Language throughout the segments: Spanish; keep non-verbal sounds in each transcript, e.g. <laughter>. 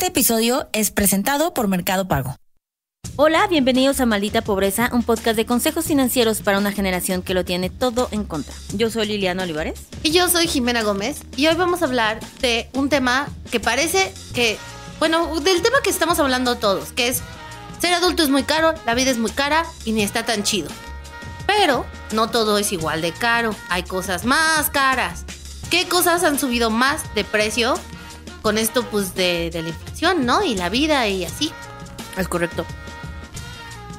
Este episodio es presentado por Mercado Pago. Hola, bienvenidos a Maldita Pobreza, un podcast de consejos financieros para una generación que lo tiene todo en contra. Yo soy Liliana Olivares. Y yo soy Jimena Gómez. Y hoy vamos a hablar de un tema que parece que, bueno, del tema que estamos hablando todos, que es ser adulto es muy caro, la vida es muy cara y ni está tan chido. Pero no todo es igual de caro, hay cosas más caras. ¿Qué cosas han subido más de precio con esto pues de, la inflación, ¿no? Y la vida y así. Es correcto.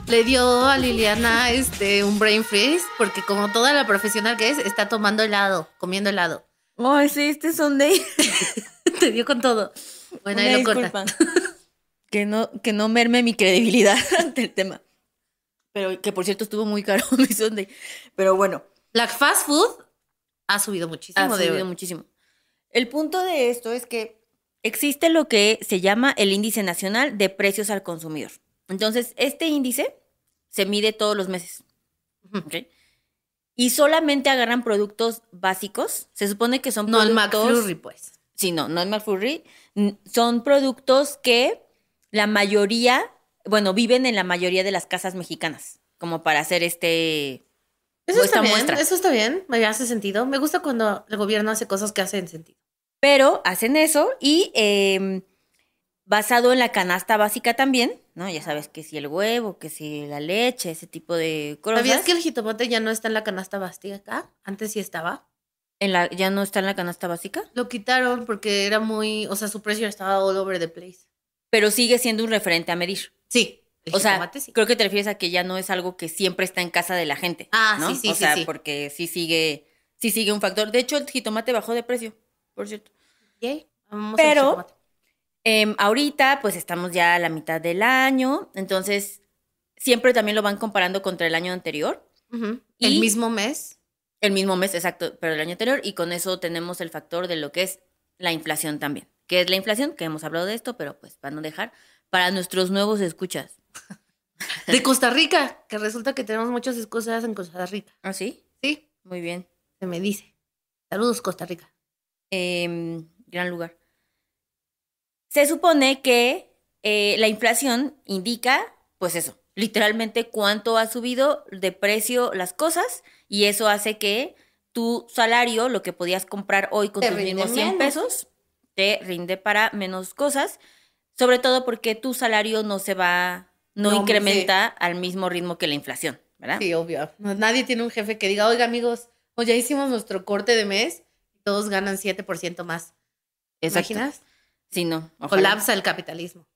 Le dio a Liliana este un brain freeze porque como toda la profesional que es, está tomando helado, comiendo helado. Oh, sí, este es <laughs> Te dio con todo. Bueno, ahí lo que no, que no merme mi credibilidad <laughs> ante el tema. Pero que por cierto estuvo muy caro <laughs> mi Sunday. Pero bueno. La fast food ha subido muchísimo. Ha subido muchísimo. El punto de esto es que existe lo que se llama el índice nacional de precios al consumidor. Entonces, este índice se mide todos los meses. Y solamente agarran productos básicos. Se supone que son productos... No el McFlurry, pues. Sí, no, no el McFlurry. Son productos que la mayoría, bueno, viven en la mayoría de las casas mexicanas, como para hacer este... Eso está muestra. eso está bien, me hace sentido. Me gusta cuando el gobierno hace cosas que hacen sentido. Pero hacen eso y em, basado en la canasta básica también, ¿no? Ya sabes que si el huevo, que si la leche, ese tipo de cosas. ¿Sabías que el jitomate ya no está en la canasta básica? Antes sí estaba. En la, ¿Ya no está en la canasta básica? Lo quitaron porque era muy, o sea, su precio estaba all over the place. Pero sigue siendo un referente a medir. Sí. El o sea, creo que te refieres a que ya no es algo que siempre está en casa de la gente. Ah, sí, sí, sí. O sea, porque sí sigue, sí sigue un factor. De hecho, el jitomate bajó de precio por cierto. Pero em, ahorita pues estamos ya a la mitad del año, entonces siempre también lo van comparando contra el año anterior. el mismo mes. El mismo mes, exacto, pero el año anterior y con eso tenemos el factor de lo que es la inflación también. ¿Qué es la inflación? Que hemos hablado de esto, pero pues para no dejar para nuestros nuevos escuchas. <laughs> De Costa Rica, que resulta que tenemos muchas escuchas en Costa Rica. ¿Ah, sí? Sí. Muy bien. Se me dice. Saludos, Costa Rica. Em, gran lugar. Se supone que eh, la inflación indica, pues eso, literalmente cuánto ha subido de precio las cosas y eso hace que tu salario, lo que podías comprar hoy con tus mismos 100 pesos, te rinde para menos cosas, sobre todo porque tu salario no se va, no, incrementa al mismo ritmo que la inflación, ¿verdad? Sí, obvio. Nadie tiene un jefe que diga, oiga amigos, o pues ya hicimos nuestro corte de mes, todos ganan 7% más. Exacto. ¿Imaginas? Sí, no. Colapsa el capitalismo.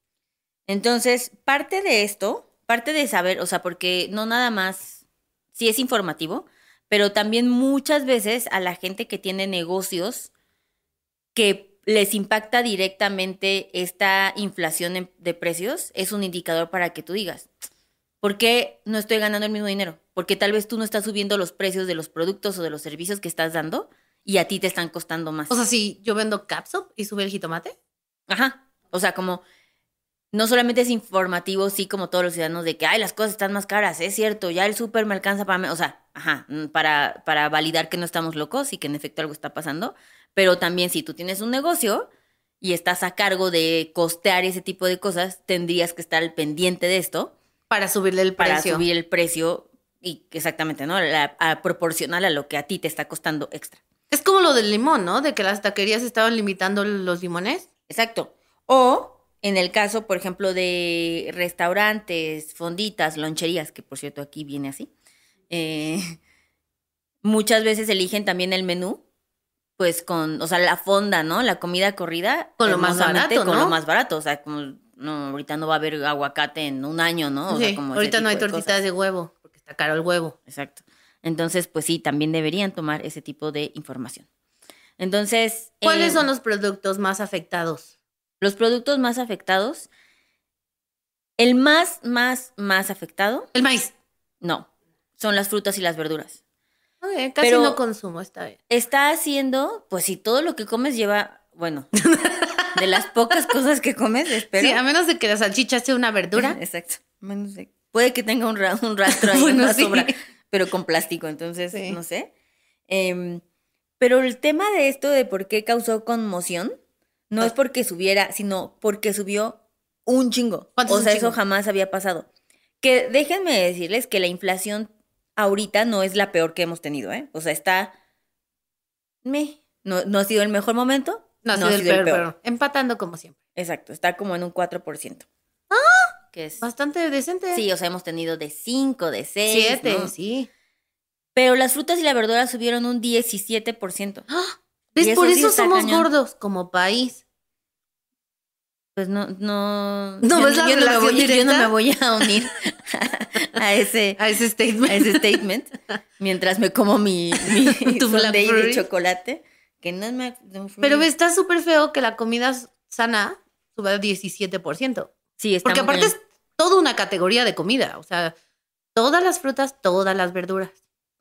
Entonces, parte de esto, parte de saber, o sea, porque no nada más, sí es informativo, pero también muchas veces a la gente que tiene negocios que les impacta directamente esta inflación de precios, es un indicador para que tú digas, ¿por qué no estoy ganando el mismo dinero? Porque tal vez tú no estás subiendo los precios de los productos o de los servicios que estás dando, y a ti te están costando más. O sea, si yo vendo capsup y sube el jitomate. Ajá. O sea, como no solamente es informativo, sí, como todos los ciudadanos, de que, ay, las cosas están más caras, es cierto, ya el súper me alcanza para... O sea, ajá, mm, para, para validar que no estamos locos y que en efecto algo está pasando. Pero también si tú tienes un negocio y estás a cargo de costear ese tipo de cosas, tendrías que estar al pendiente de esto. Para subirle el precio. Para subir el precio y exactamente, ¿no? proporcional a lo que a ti te está costando extra. Es como lo del limón, ¿no? De que las taquerías estaban limitando los limones. Exacto. O en el caso, por ejemplo, de restaurantes, fonditas, loncherías, que por cierto aquí viene así, eh, <laughs> muchas veces eligen también el menú, pues con, o sea, la fonda, ¿no? La comida corrida. Con lo más barato. Con lo más barato, o sea, como, no, ahorita no va a haber aguacate en un año, ¿no? ahorita no hay tortitas de huevo, porque está caro el huevo. Exacto. Entonces, pues sí, también deberían tomar ese tipo de información. Entonces... ¿Cuáles eh, son los productos más afectados? Los productos más afectados. El más, más, más afectado. El maíz. No, son las frutas y las verduras. Ok, casi no consumo, está bien. Está haciendo, pues si todo lo que comes lleva, bueno, <laughs> de las pocas cosas que comes, espero. Sí, a menos de que la salchicha sea una verdura. <laughs> Exacto. Menos de, puede que tenga un, un rastro ahí, <laughs> sobra pero con plástico, entonces, no sé. Em, pero el tema de esto de por qué causó conmoción, no ah. es porque subiera, sino porque subió un chingo. O sea, eso jamás había pasado. Que déjenme decirles que la inflación ahorita no es la peor que hemos tenido, ¿eh? O sea, está... Me. No, ha sido el mejor momento. No, no ha sido, el peor. Empatando como siempre. Exacto, está como en un 4% que es... Bastante decente. Sí, o sea, hemos tenido de 5, de 6. 7, ¿no? sí. Pero las frutas y la verdura subieron un 17%. ¡Ah! ¿Ves? Por eso somos gordos como país. Pues no, no. No, yo, no me voy, yo, no me voy, a unir <laughs> a ese, a ese statement. A ese statement. Mientras me como mi, mi <laughs> de chocolate. Que no me. Pero está súper feo que la comida sana suba 17%. Sí, Porque aparte es toda una categoría de comida, o sea, todas las frutas, todas las verduras.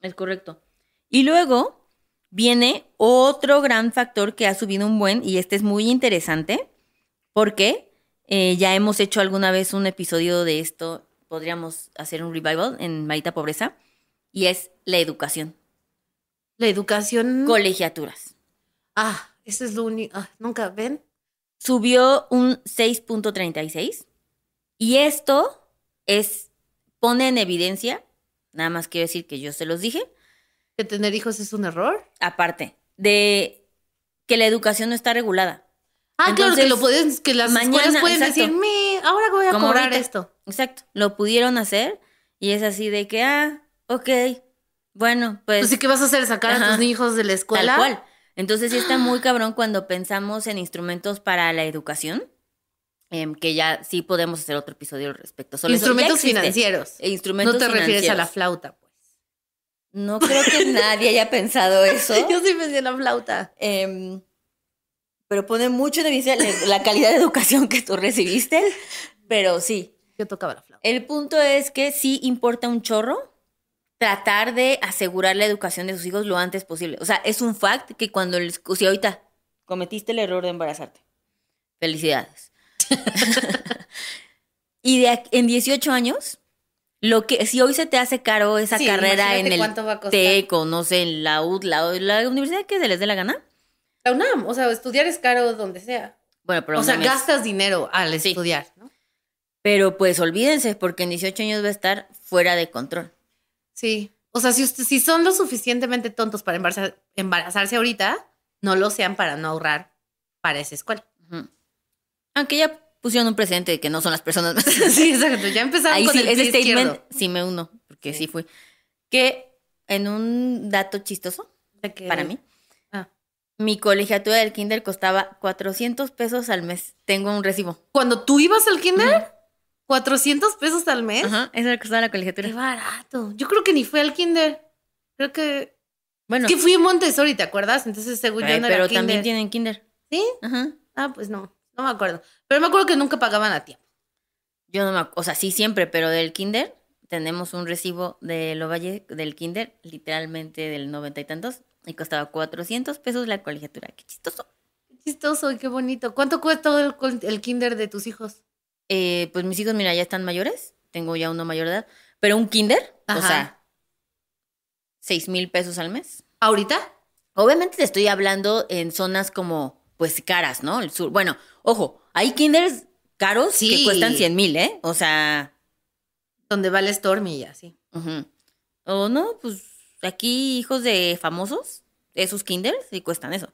Es correcto. Y luego viene otro gran factor que ha subido un buen, y este es muy interesante, porque eh, ya hemos hecho alguna vez un episodio de esto, podríamos hacer un revival en Marita Pobreza, y es la educación. La educación. Colegiaturas. Ah, eso es lo único. Ah, nunca, ven, subió un 6.36 y esto es, pone en evidencia, nada más quiero decir que yo se los dije. Que tener hijos es un error. Aparte, de que la educación no está regulada. Ah, claro, que lo pueden, que las mañana, pueden decir, Me, ahora voy a esto. Exacto, lo pudieron hacer y es así de que, ah, ok, bueno, pues. Pues sí, ¿qué vas a hacer? ¿Sacar a tus hijos de la escuela? cual. Entonces sí está muy <gasps> cabrón cuando pensamos en instrumentos para la educación, em, que ya sí podemos hacer otro episodio al respecto. instrumentos financieros. E instrumentos no te refieres a la flauta, pues. No creo que nadie haya pensado <laughs> eso. Yo sí pensé en la flauta. Em, pero pone mucho en evidencia la calidad de educación que tú recibiste, pero sí. Yo tocaba la flauta. El punto es que sí importa un chorro tratar de asegurar la educación de sus hijos lo antes posible. O sea, es un fact que cuando les, o sea, ahorita cometiste el error de embarazarte. Felicidades. <laughs> <laughs> y en 18 años, lo que si hoy se te hace caro esa carrera en el te o no sé, en la UD, la, la universidad que se les dé la gana. La UNAM, o sea, estudiar es caro donde sea. Bueno, pero o sea, gastas dinero al estudiar, ¿no? Pero pues olvídense, porque en 18 años va a estar fuera de control. Sí. O sea, si, si son lo suficientemente tontos para embarazarse ahorita, no lo sean para no ahorrar para esa escuela. Aunque ya pusieron un presente de que no son las personas más. <laughs> sí, exacto. Ya empezaron con el statement izquierdo. sí me uno, porque sí. fui. Que en un dato chistoso para mí, ah. mi colegiatura del kinder costaba 400 pesos al mes. Tengo un recibo. ¿Cuando tú ibas al kinder? 400 pesos al mes. Ajá, eso es lo que costaba la colegiatura. Qué barato. Yo creo que ni fue al kinder. Creo que. Bueno. Es que fui en Montessori, ¿te acuerdas? Entonces, según yo, no Pero kinder. también tienen kinder. ¿Sí? Ajá. Ah, pues no. No me acuerdo. Pero me acuerdo que nunca pagaban a tiempo. Yo no me acuerdo. O sea, sí, siempre, pero del kinder tenemos un recibo de Lovalle del kinder, literalmente del noventa y tantos, y costaba 400 pesos la colegiatura. Qué chistoso. Qué chistoso y qué bonito. ¿Cuánto cuesta Todo el kinder de tus hijos? Eh, pues mis hijos, mira, ya están mayores, tengo ya uno mayor de edad, pero un kinder, o sea, seis mil pesos al mes. ¿Ahorita? Obviamente te estoy hablando en zonas como, pues, caras, ¿no? El sur. Bueno, ojo, hay kinders caros que cuestan 100 mil, ¿eh? O sea... Donde vale Stormy y así. O no, pues aquí hijos de famosos, esos kinders, sí cuestan eso.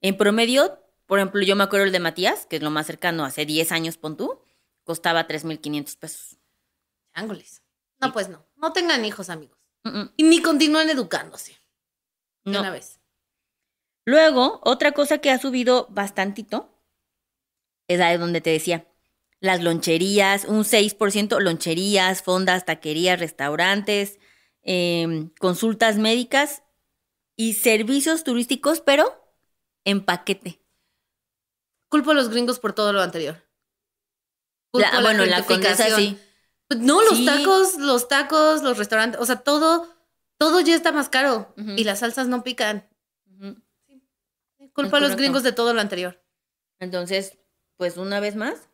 En promedio, por ejemplo, yo me acuerdo el de Matías, que es lo más cercano, hace 10 años, pon tú, costaba 3.500 pesos. Ángeles. No, pues no. No tengan hijos, amigos. Y ni continúen educándose. De Una vez. Luego, otra cosa que ha subido bastantito es ahí donde te decía. Las loncherías, un 6%, loncherías, fondas, taquerías, restaurantes, em, consultas médicas y servicios turísticos, pero en paquete. Culpo a los gringos por todo lo anterior. Pues bueno, la pues No, los tacos, los tacos, los restaurantes, o sea, todo, todo ya está más caro y las salsas no pican. Culpa a los gringos de todo lo anterior. Entonces, pues una vez más,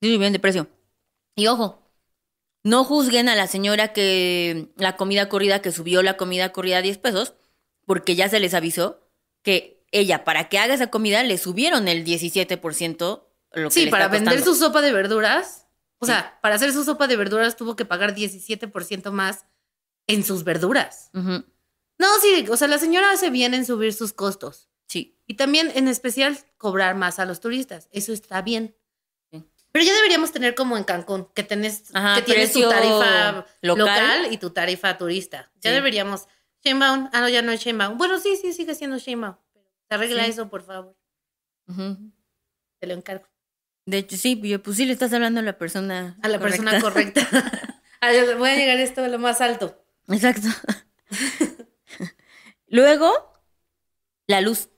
sí, bien de precio. Y ojo, no juzguen a la señora que la comida corrida, que subió la comida corrida a 10 pesos, porque ya se les avisó que ella, para que haga esa comida, le subieron el 17% sí, para vender su sopa de verduras. O sea, para hacer su sopa de verduras tuvo que pagar 17% más en sus verduras. No, sí, o sea, la señora hace bien en subir sus costos. Sí. Y también, en especial, cobrar más a los turistas. Eso está bien. Pero ya deberíamos tener como en Cancún, que, tenés, que tienes tu tarifa local. y tu tarifa turista. Ya deberíamos. ah, no, ya no es Bueno, sí, sí, sigue siendo te Arregla eso, por favor. Te lo encargo. De hecho, sí, pues sí le estás hablando a la persona. A la persona correcta. <laughs> Ah, voy a llegar esto a lo más alto. Exacto. <laughs> Luego, la luz.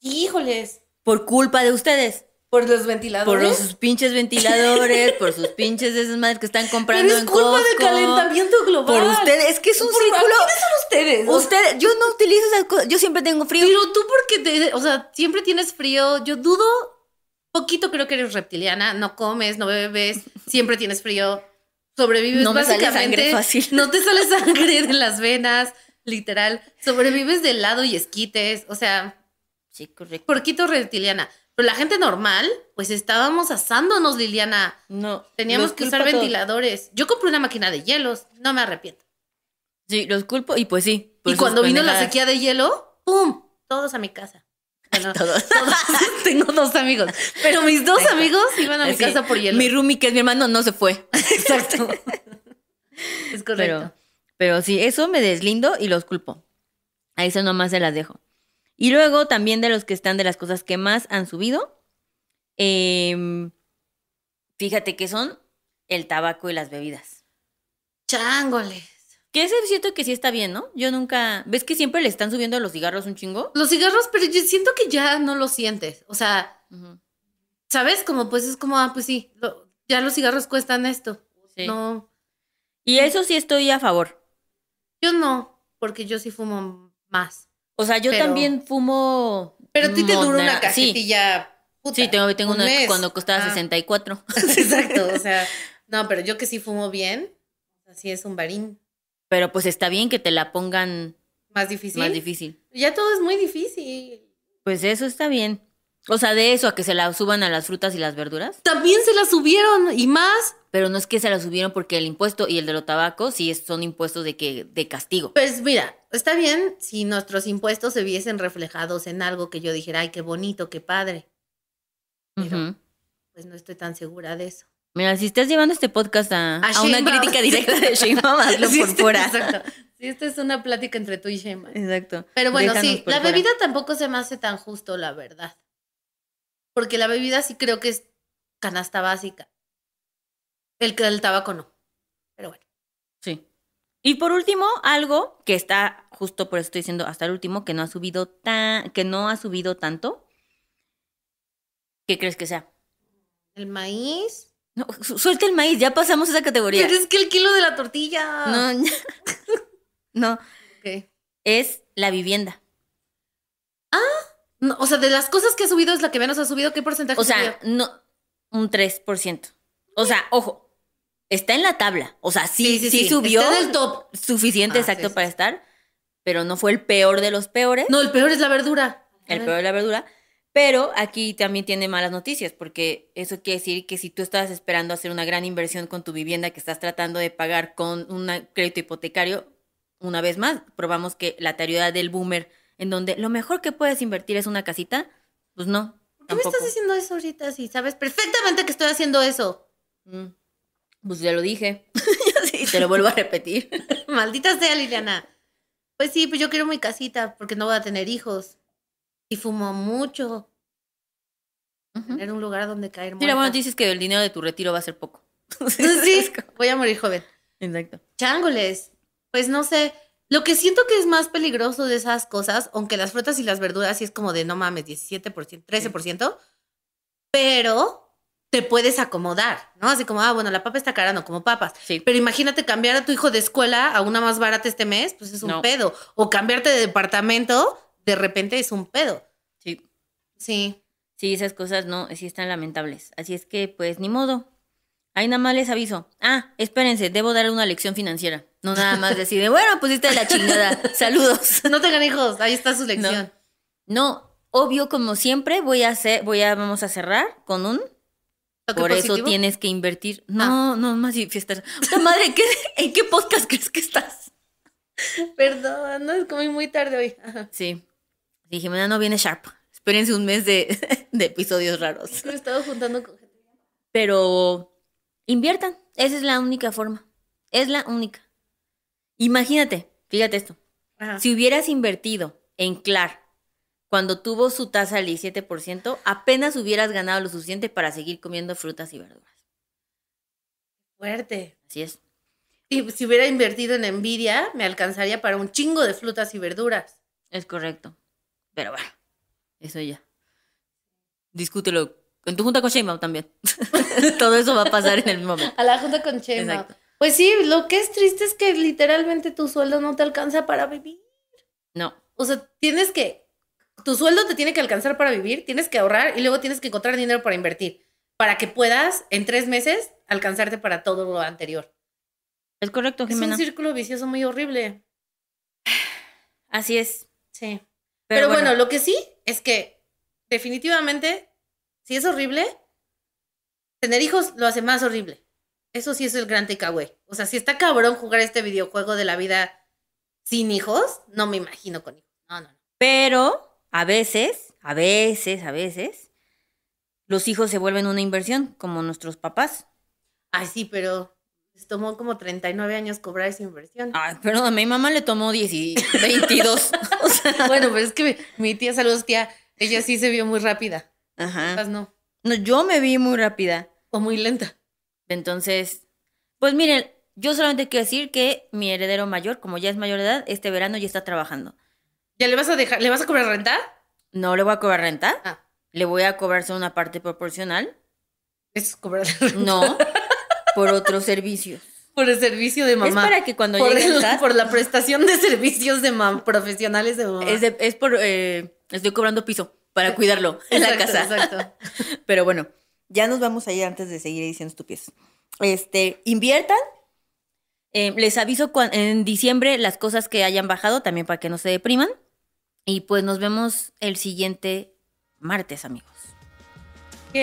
Híjoles. Por culpa de ustedes. Por los ventiladores. Por sus pinches ventiladores, por sus pinches esas que están comprando Pero es en culpa del calentamiento global. Por ustedes, es que es un ¿Quiénes son ustedes? Ustedes, yo no utilizo esas cosas, yo siempre tengo frío. Pero tú porque te, o sea, siempre tienes frío, yo dudo poquito creo que eres reptiliana, no comes, no bebes, siempre tienes frío, sobrevives básicamente. <laughs> No te sale sangre de las venas, literal. Sobrevives de helado y esquites, o sea. Sí, correcto. Porquito reptiliana. Pero la gente normal, pues estábamos asándonos, Liliana. No. Teníamos que usar ventiladores. Yo compré una máquina de hielos, no me arrepiento. Sí, los culpo y pues sí. Pues y cuando vino la sequía de hielo, ¡pum! Todos a mi casa. <laughs> <laughs> tengo dos amigos. Pero mis dos amigos iban a mi casa por hielo. Mi roomie, que es mi hermano, no se fue. <laughs> Exacto. es correcto. Pero, pero sí, eso me deslindo y los culpo. A eso nomás se las dejo. Y luego también de los que están de las cosas que más han subido. Em, fíjate que son el tabaco y las bebidas. changoles que es siento que sí está bien, ¿no? Yo nunca. ¿Ves que siempre le están subiendo los cigarros un chingo? Los cigarros, pero yo siento que ya no lo sientes. O sea, ¿sabes? Como pues es como, ah, pues sí, ya los cigarros cuestan esto. No. Y eso sí estoy a favor. Yo no, porque yo sí fumo más. O sea, yo también fumo. Pero a ti te duró una cajetilla. Sí, puta, sí tengo, tengo una cuando costaba 64. Ah. <laughs> Exacto, o sea, <laughs> no, pero yo que sí fumo bien, así es un barín. Pero pues está bien que te la pongan más difícil. Más difícil. Ya todo es muy difícil. Pues eso está bien. O sea, de eso a que se la suban a las frutas y las verduras. También se las subieron y más. Pero no es que se la subieron porque el impuesto y el de los tabacos sí son impuestos de que de castigo. Pues mira, está bien si nuestros impuestos se viesen reflejados en algo que yo dijera, ay, qué bonito, qué padre. pues no estoy tan segura de eso. Mira, si estás llevando este podcast a, una crítica directa de Sheinbaum, hazlo <laughs> por fuera. Exacto. <laughs> Sí, esta es una plática entre tú y Sheinbaum. Exacto. Pero bueno, sí, la bebida tampoco se me hace tan justo, la verdad. Porque la bebida sí creo que es canasta básica. El, el tabaco no. Pero bueno. Sí. Y por último, algo que está justo por eso estoy diciendo hasta el último que no ha subido tan que no ha subido tanto. ¿Qué crees que sea? El maíz. No, suelta el maíz, ya pasamos esa categoría. Pero es que el kilo de la tortilla. No, <laughs> no. Es la vivienda. Ah, o sea, de las cosas que ha subido es la que menos ha subido, ¿qué porcentaje? O sea, no, un 3%. O sea, ojo, está en la tabla. O sea, sí, sí, subió. top. Suficiente, ah, exacto, para estar, pero no fue el peor de los peores. No, el peor es la verdura. El peor es la verdura. Pero aquí también tiene malas noticias, porque eso quiere decir que si tú estás esperando hacer una gran inversión con tu vivienda que estás tratando de pagar con un crédito hipotecario, una vez más, probamos que la teoría del boomer, en donde lo mejor que puedes invertir es una casita, pues no. ¿Por qué me estás haciendo eso ahorita si sabes perfectamente que estoy haciendo eso? Mm. Pues ya lo dije. y <laughs> <laughs> te lo vuelvo a repetir. <laughs> Maldita sea, Liliana. Pues sí, pues yo quiero mi casita porque no voy a tener hijos y fumó mucho. Era un lugar donde caer muerta. Mira, bueno, dices que el dinero de tu retiro va a ser poco. <laughs> Pues sí, voy a morir joven. Exacto. Changoles. Pues no sé. Lo que siento que es más peligroso de esas cosas, aunque las frutas y las verduras sí es como de no mames, 17%, 13%, pero te puedes acomodar, ¿no? Así como, ah, bueno, la papa está cara, no como papas. Sí. Pero imagínate cambiar a tu hijo de escuela a una más barata este mes, pues es un pedo. O cambiarte de departamento, de repente es un pedo. Sí. Sí. Sí, esas cosas no, sí están lamentables. Así es que, pues, ni modo. Ahí nada más les aviso. Ah, espérense, debo dar una lección financiera. No nada más decir, bueno, pues esta la chingada. <laughs> Saludos. No tengan hijos, ahí está su lección. No. obvio, como siempre, voy a hacer, voy a, vamos a cerrar con un. Por eso tienes que invertir. Ah. No, no, más fiestas. O madre, ¿en qué podcast crees que estás? Perdón, no es como muy tarde hoy. Sí. Y Jimena no viene sharp. Espérense un mes de, <laughs> episodios raros. he estado juntando con gente. Pero inviertan. Esa es la única forma. Es la única. Imagínate, fíjate esto. Si hubieras invertido en CLAR cuando tuvo su tasa del 17%, apenas hubieras ganado lo suficiente para seguir comiendo frutas y verduras. Fuerte. Así es. Y si hubiera invertido en envidia, me alcanzaría para un chingo de frutas y verduras. Es correcto. Pero bueno, eso ya. Discútelo en tu junta con Sheinbaum también. <laughs> Todo eso va a pasar en el momento. A la junta con Sheinbaum. Pues sí, lo que es triste es que literalmente tu sueldo no te alcanza para vivir. No. O sea, tienes que, tu sueldo te tiene que alcanzar para vivir, tienes que ahorrar y luego tienes que encontrar dinero para invertir, para que puedas en tres meses alcanzarte para todo lo anterior. Es correcto, Jimena. Es un círculo vicioso muy horrible. Así es. Sí. Pero, bueno. lo que sí es que definitivamente, si es horrible, tener hijos lo hace más horrible. Eso sí es el gran takeaway. O sea, si está cabrón jugar este videojuego de la vida sin hijos, no me imagino con hijos. No, no, no. Pero a veces, a veces, a veces, los hijos se vuelven una inversión, como nuestros papás. Ay, sí, pero les tomó como 39 años cobrar esa inversión. Ay, perdón, a mi mamá le tomó 10 y 22. <laughs> bueno, pues es que mi tía, saludos, tía, ella sí se vio muy rápida. Ajá. No. no, yo me vi muy rápida. O muy lenta. Entonces, pues miren, yo solamente quiero decir que mi heredero mayor, como ya es mayor de edad, este verano ya está trabajando. ¿Ya le vas a dejar, le vas a cobrar renta? No le voy a cobrar renta. Ah. Le voy a cobrar solo una parte proporcional. ¿Es cobrar renta? No, por otros servicios. Por el servicio de mamá. Es para que cuando llegue Por la prestación de servicios de profesionales de mamá. Es, por... Eh, estoy cobrando piso para cuidarlo en la casa. Exacto. <laughs> Pero bueno, ya nos vamos a ir antes de seguir diciendo estupidez. Este, inviertan. Eh, les aviso en diciembre las cosas que hayan bajado también para que no se depriman. Y pues nos vemos el siguiente martes, amigos. Ok.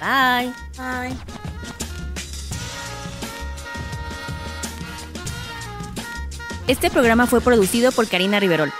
Bye. Bye. Este programa fue producido por Karina Riverol.